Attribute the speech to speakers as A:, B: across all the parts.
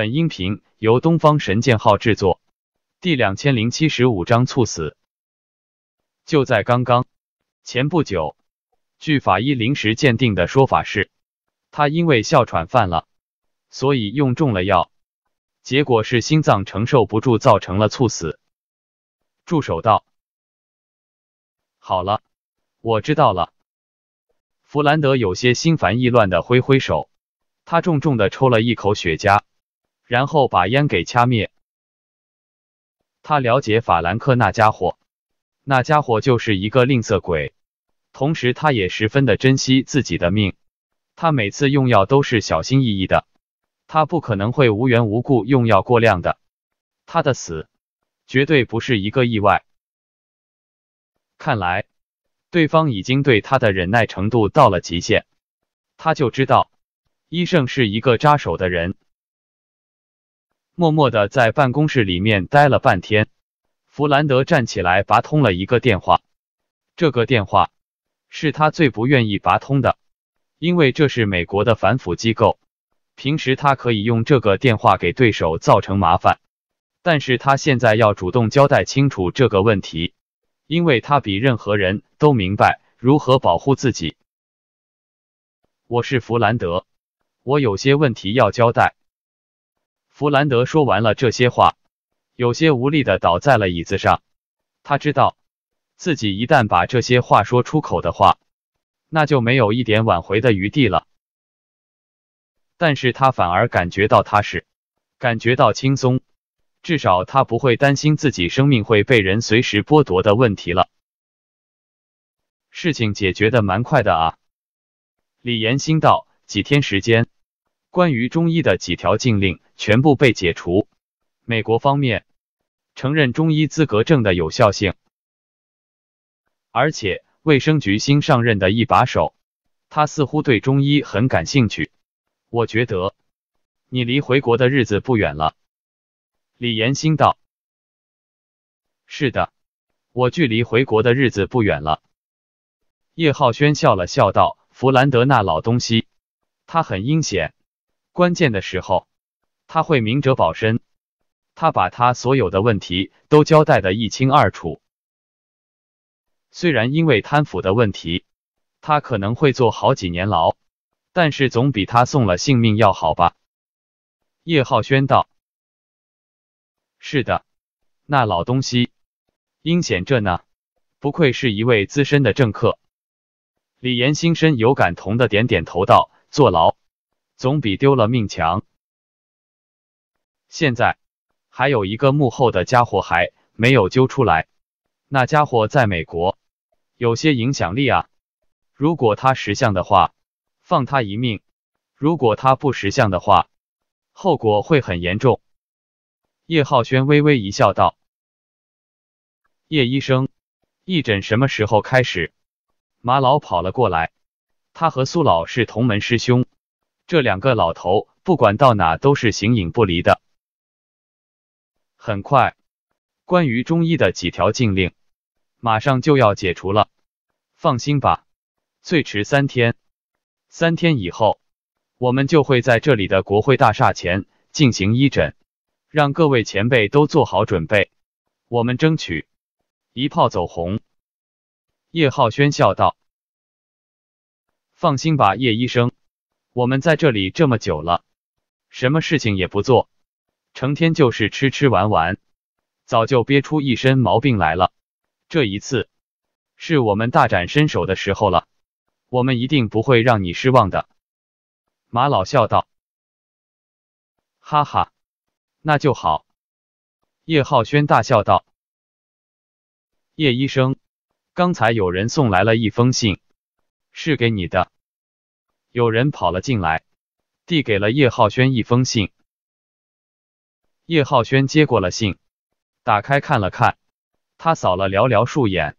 A: 本音频由东方神剑号制作，第两千零七十五章猝死。就在刚刚，前不久，据法医临时鉴定的说法是，他因为哮喘犯了，所以用中了药，结果是心脏承受不住，造成了猝死。助手道：“好了，我知道了。”弗兰德有些心烦意乱的挥挥手，他重重的抽了一口雪茄。然后把烟给掐灭。他了解法兰克那家伙，那家伙就是一个吝啬鬼。同时，他也十分的珍惜自己的命。他每次用药都是小心翼翼的，他不可能会无缘无故用药过量的。他的死，绝对不是一个意外。看来，对方已经对他的忍耐程度到了极限。他就知道，医生是一个扎手的人。默默的在办公室里面待了半天，弗兰德站起来拔通了一个电话。这个电话是他最不愿意拔通的，因为这是美国的反腐机构。平时他可以用这个电话给对手造成麻烦，但是他现在要主动交代清楚这个问题，因为他比任何人都明白如何保护自己。我是弗兰德，我有些问题要交代。弗兰德说完了这些话，有些无力地倒在了椅子上。他知道，自己一旦把这些话说出口的话，那就没有一点挽回的余地了。但是他反而感觉到踏实，感觉到轻松，至少他不会担心自己生命会被人随时剥夺的问题了。事情解决的蛮快的啊，李岩心道，几天时间。关于中医的几条禁令全部被解除，美国方面承认中医资格证的有效性，而且卫生局新上任的一把手，他似乎对中医很感兴趣。我觉得你离回国的日子不远了。”李延兴道。“是的，我距离回国的日子不远了。”叶浩轩笑了笑道：“弗兰德那老东西，他很阴险。”关键的时候，他会明哲保身，他把他所有的问题都交代的一清二楚。虽然因为贪腐的问题，他可能会坐好几年牢，但是总比他送了性命要好吧。叶浩轩道：“是的，那老东西阴险着呢，不愧是一位资深的政客。”李岩心深有感同的点点头道：“坐牢。”总比丢了命强。现在还有一个幕后的家伙还没有揪出来，那家伙在美国，有些影响力啊。如果他识相的话，放他一命；如果他不识相的话，后果会很严重。叶浩轩微微一笑，道：“叶医生，义诊什么时候开始？”马老跑了过来，他和苏老是同门师兄。这两个老头不管到哪都是形影不离的。很快，关于中医的几条禁令马上就要解除了。放心吧，最迟三天，三天以后，我们就会在这里的国会大厦前进行医诊，让各位前辈都做好准备。我们争取一炮走红。叶浩轩笑道：“放心吧，叶医生。”我们在这里这么久了，什么事情也不做，成天就是吃吃玩玩，早就憋出一身毛病来了。这一次，是我们大展身手的时候了，我们一定不会让你失望的。”马老笑道，“哈哈，那就好。”叶浩轩大笑道，“叶医生，刚才有人送来了一封信，是给你的。”有人跑了进来，递给了叶浩轩一封信。叶浩轩接过了信，打开看了看，他扫了寥寥数眼，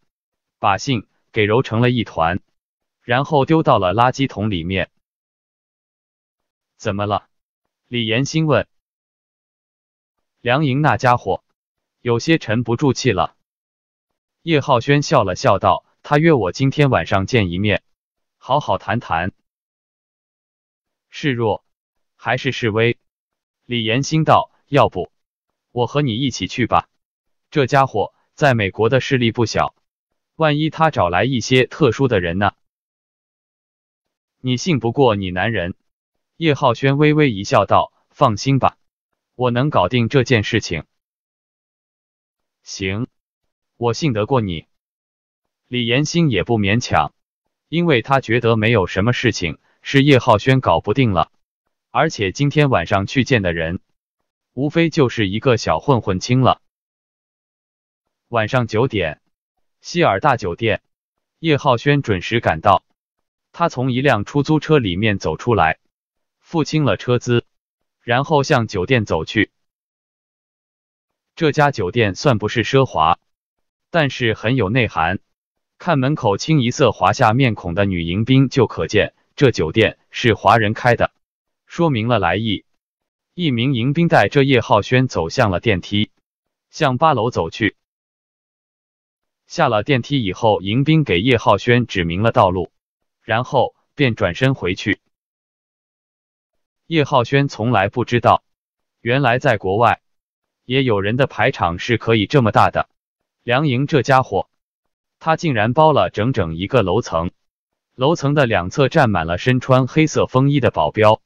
A: 把信给揉成了一团，然后丢到了垃圾桶里面。怎么了？李岩新问。梁莹那家伙，有些沉不住气了。叶浩轩笑了笑道：“他约我今天晚上见一面，好好谈谈。”示弱，还是示威？李岩心道：“要不，我和你一起去吧。这家伙在美国的势力不小，万一他找来一些特殊的人呢？”你信不过你男人？叶浩轩微微一笑，道：“放心吧，我能搞定这件事情。”行，我信得过你。李岩心也不勉强，因为他觉得没有什么事情。是叶浩轩搞不定了，而且今天晚上去见的人，无非就是一个小混混清了。晚上九点，希尔大酒店，叶浩轩准时赶到。他从一辆出租车里面走出来，付清了车资，然后向酒店走去。这家酒店算不是奢华，但是很有内涵，看门口清一色华夏面孔的女迎宾就可见。这酒店是华人开的，说明了来意。一名迎宾带着叶浩轩走向了电梯，向八楼走去。下了电梯以后，迎宾给叶浩轩指明了道路，然后便转身回去。叶浩轩从来不知道，原来在国外，也有人的排场是可以这么大的。梁莹这家伙，他竟然包了整整一个楼层。楼层的两侧站满了身穿黑色风衣的保镖。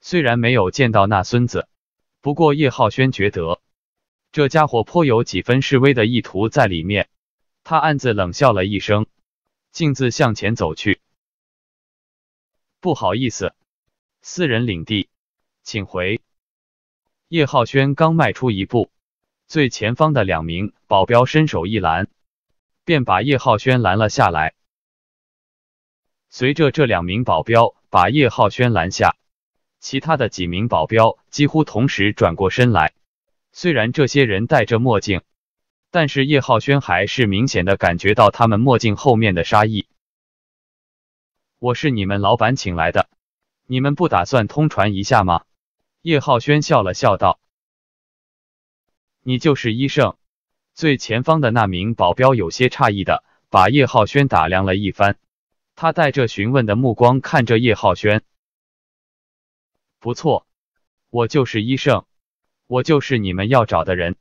A: 虽然没有见到那孙子，不过叶浩轩觉得这家伙颇有几分示威的意图在里面。他暗自冷笑了一声，径自向前走去。不好意思，私人领地，请回。叶浩轩刚迈出一步，最前方的两名保镖伸手一拦，便把叶浩轩拦了下来。随着这两名保镖把叶浩轩拦下，其他的几名保镖几乎同时转过身来。虽然这些人戴着墨镜，但是叶浩轩还是明显的感觉到他们墨镜后面的杀意。我是你们老板请来的，你们不打算通传一下吗？叶浩轩笑了笑道：“你就是医圣？”最前方的那名保镖有些诧异的把叶浩轩打量了一番。他带着询问的目光看着叶浩轩。不错，我就是医圣，我就是你们要找的人。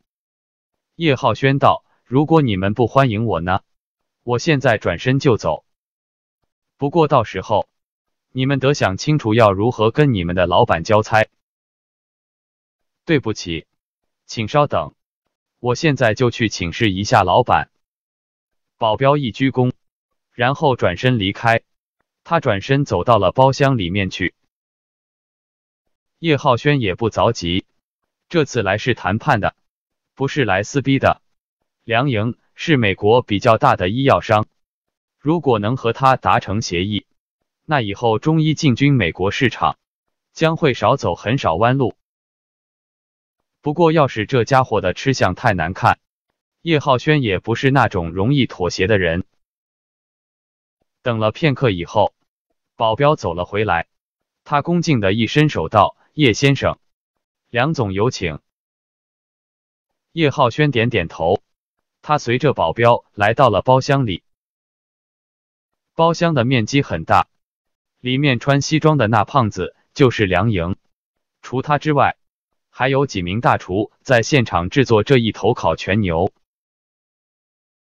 A: 叶浩轩道：“如果你们不欢迎我呢？我现在转身就走。不过到时候，你们得想清楚要如何跟你们的老板交差。”对不起，请稍等，我现在就去请示一下老板。保镖一鞠躬。然后转身离开，他转身走到了包厢里面去。叶浩轩也不着急，这次来是谈判的，不是来撕逼的。梁莹是美国比较大的医药商，如果能和他达成协议，那以后中医进军美国市场将会少走很少弯路。不过，要是这家伙的吃相太难看，叶浩轩也不是那种容易妥协的人。等了片刻以后，保镖走了回来，他恭敬的一伸手道：“叶先生，梁总有请。”叶浩轩点点头，他随着保镖来到了包厢里。包厢的面积很大，里面穿西装的那胖子就是梁莹。除他之外，还有几名大厨在现场制作这一头烤全牛。